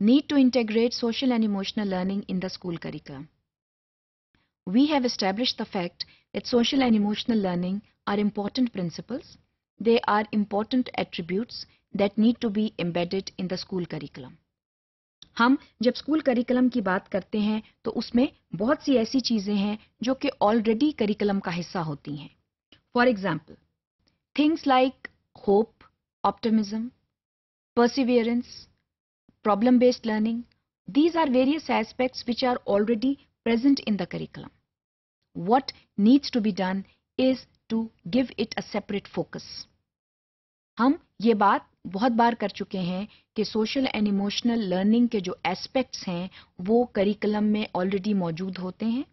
need to integrate social and emotional learning in the school curriculum. We have established the fact that social and emotional learning are important principles. They are important attributes that need to be embedded in the school curriculum. हम जब school curriculum की बात करते हैं तो उसमें बहुत सी ऐसी चीज़ें हैं जो कि ऑलरेडी करिकुलम का हिस्सा होती हैं for example things like hope optimism perseverance problem-based learning. These are various aspects which are already present in the curriculum. What needs to be done is to give it a separate focus. hum ye baat बहुत बार कर चुके हैं कि social and emotional learning के जो aspects हैं वो curriculum में ऑलरेडी मौजूद होते हैं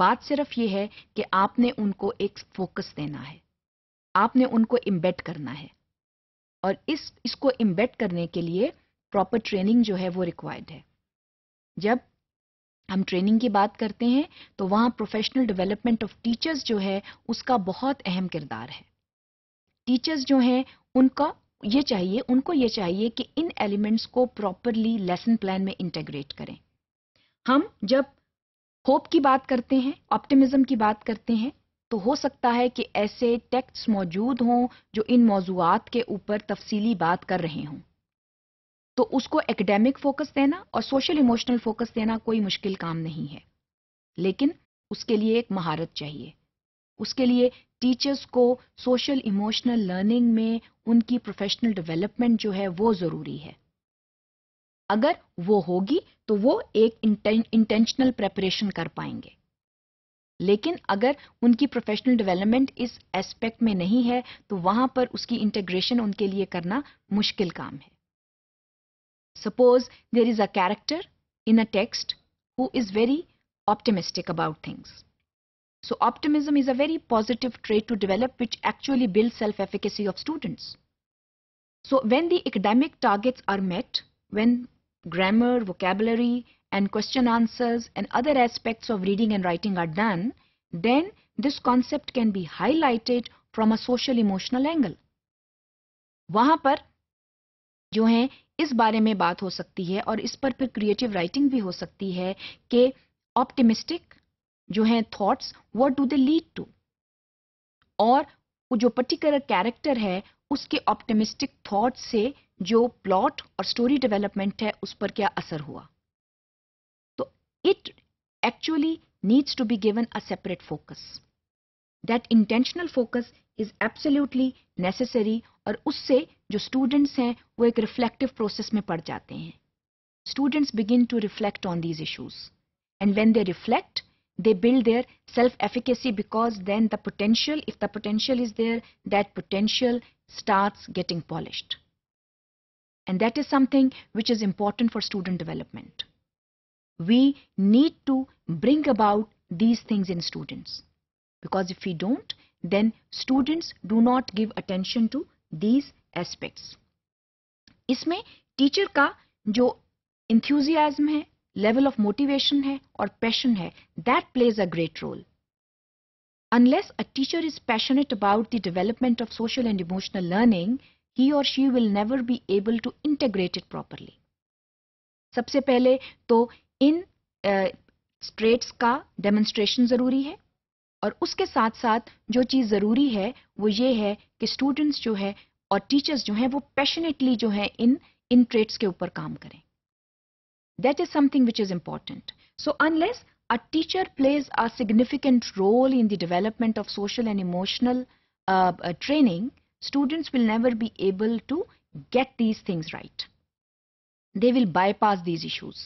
बात सिर्फ ये है कि आपने उनको एक फोकस देना है आपने उनको इम्बेट करना है और इस इसको इम्बेट करने के लिए प्रॉपर ट्रेनिंग जो है वो रिक्वायर्ड है जब हम ट्रेनिंग की बात करते हैं तो वहाँ प्रोफेशनल डेवलपमेंट ऑफ टीचर्स जो है उसका बहुत अहम किरदार है टीचर्स जो हैं उनका ये चाहिए उनको ये चाहिए कि इन एलिमेंट्स को प्रॉपरली लेसन प्लान में इंटेग्रेट करें हम जब होप की बात करते हैं ऑप्टिमिज्म की बात करते हैं तो हो सकता है कि ऐसे टेक्स्ट मौजूद हों जो इन मौजूद के ऊपर तफसीली बात कर रहे हों तो उसको एकेडमिक फोकस देना और सोशल इमोशनल फोकस देना कोई मुश्किल काम नहीं है लेकिन उसके लिए एक महारत चाहिए उसके लिए टीचर्स को सोशल इमोशनल लर्निंग में उनकी प्रोफेशनल डेवलपमेंट जो है वो ज़रूरी है अगर वो होगी तो वो एक इंटेंशनल प्रेपरेशन कर पाएंगे लेकिन अगर उनकी प्रोफेशनल डेवलपमेंट इस एस्पेक्ट में नहीं है तो वहां पर उसकी इंटेग्रेशन उनके लिए करना मुश्किल काम है Suppose there is a character in a text who is very optimistic about things. So optimism is a very positive trait to develop which actually builds self-efficacy of students. So when the academic targets are met, when grammar, vocabulary and question answers and other aspects of reading and writing are done, then this concept can be highlighted from a social emotional angle. वहाँ पर जो हैं इस बारे में बात हो सकती है और इस पर फिर क्रिएटिव राइटिंग भी हो सकती है कि ऑप्टिमिस्टिक जो हैं thoughts what do they lead to और जो पर्टिकुलर कैरेक्टर है उसके ऑप्टिमिस्टिक थॉट्स से जो प्लॉट और स्टोरी डेवलपमेंट है उस पर क्या असर हुआ तो it actually needs to be given a separate focus that intentional focus Is absolutely necessary, और usse, जो students हैं वो एक reflective process. Students begin to reflect on these issues, and when they reflect, they build their self-efficacy because then the potential, if the potential is there, that potential starts getting polished. And that is something which is important for student development. We need to bring about these things in students because if we don't, then students do not give attention to these aspects. इसमें teacher का जो enthusiasm है level of motivation है और passion है that plays a great role unless a teacher is passionate about the development of social and emotional learning, he or she will never be able to integrate it properly. सबसे पहले तो इन traits uh, का demonstration ज़रूरी है और उसके साथ साथ जो चीज़ ज़रूरी है वो ये है कि स्टूडेंट्स जो है और टीचर्स जो हैं वो पैशनेटली जो है इन इन ट्रेड्स के ऊपर काम करें that is something which is important so unless a teacher plays a significant role in the development of social and emotional training students will never be able to get these things right they will bypass these issues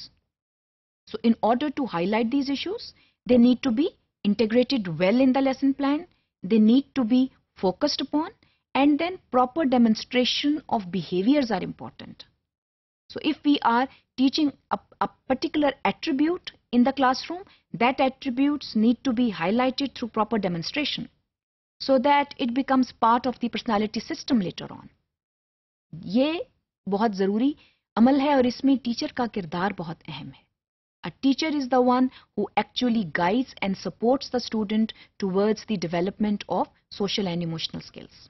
so in order to highlight these issues they need to be integrated well in the lesson plan, they need to be focused upon and then proper demonstration of behaviors are important. So if we are teaching a, a, particular attribute in the classroom, that attributes need to be highlighted through proper demonstration so that it becomes part of the personality system later on. ये बहुत ज़रूरी अमल है और इसमें teacher का किरदार बहुत अहम है a teacher is the one who actually guides and supports the student towards the development of social and emotional skills.